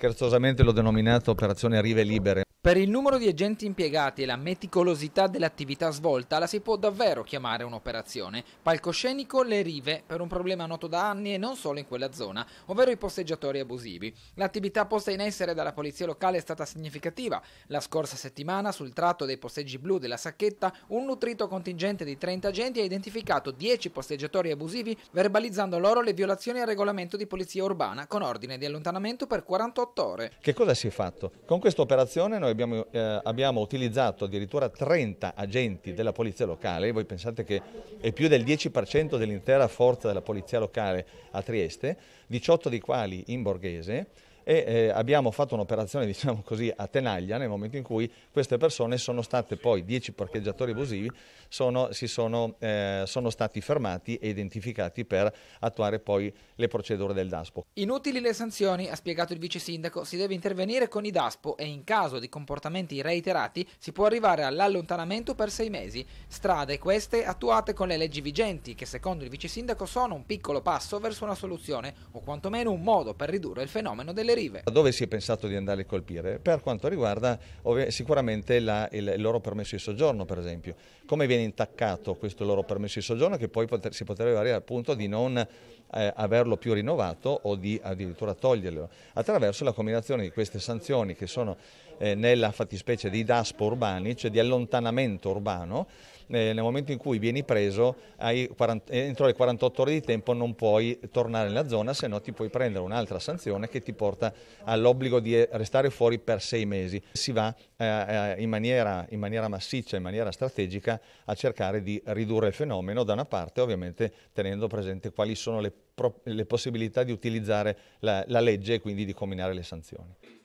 scherzosamente l'ho denominato operazione Rive Libere. Per il numero di agenti impiegati e la meticolosità dell'attività svolta la si può davvero chiamare un'operazione. Palcoscenico le rive per un problema noto da anni e non solo in quella zona, ovvero i posteggiatori abusivi. L'attività posta in essere dalla polizia locale è stata significativa. La scorsa settimana sul tratto dei posteggi blu della Sacchetta un nutrito contingente di 30 agenti ha identificato 10 posteggiatori abusivi verbalizzando loro le violazioni al regolamento di polizia urbana con ordine di allontanamento per 48 48 ore. Che cosa si è fatto? Con questa operazione noi abbiamo, eh, abbiamo utilizzato addirittura 30 agenti della polizia locale, voi pensate che è più del 10% dell'intera forza della polizia locale a Trieste, 18 dei quali in borghese, e eh, abbiamo fatto un'operazione diciamo così a tenaglia nel momento in cui queste persone sono state poi 10 parcheggiatori abusivi sono, si sono, eh, sono stati fermati e identificati per attuare poi le procedure del DASPO. Inutili le sanzioni, ha spiegato il vice sindaco, si deve intervenire con i DASPO e in caso di comportamenti reiterati si può arrivare all'allontanamento per sei mesi. Strade queste attuate con le leggi vigenti che secondo il vice sindaco sono un piccolo passo verso una soluzione o quantomeno un modo per ridurre il fenomeno delle derive. Dove si è pensato di andare a colpire? Per quanto riguarda sicuramente la, il, il, loro permesso di soggiorno, per esempio. Come viene intaccato questo loro permesso di soggiorno che poi poter, si potrebbe arrivare al punto di non eh, averlo più rinnovato o di addirittura toglierlo, attraverso la combinazione di queste sanzioni che sono eh, nella fattispecie di DASPO urbani, cioè di allontanamento urbano, eh, nel momento in cui vieni preso 40, eh, entro le 48 ore di tempo non puoi tornare nella zona, se no ti puoi prendere un'altra sanzione che ti porta porta all'obbligo di restare fuori per sei mesi. Si va eh, eh, in, maniera, in maniera massiccia, in maniera strategica a cercare di ridurre il fenomeno da una parte ovviamente tenendo presente quali sono le, le possibilità di utilizzare la, la legge e quindi di combinare le sanzioni.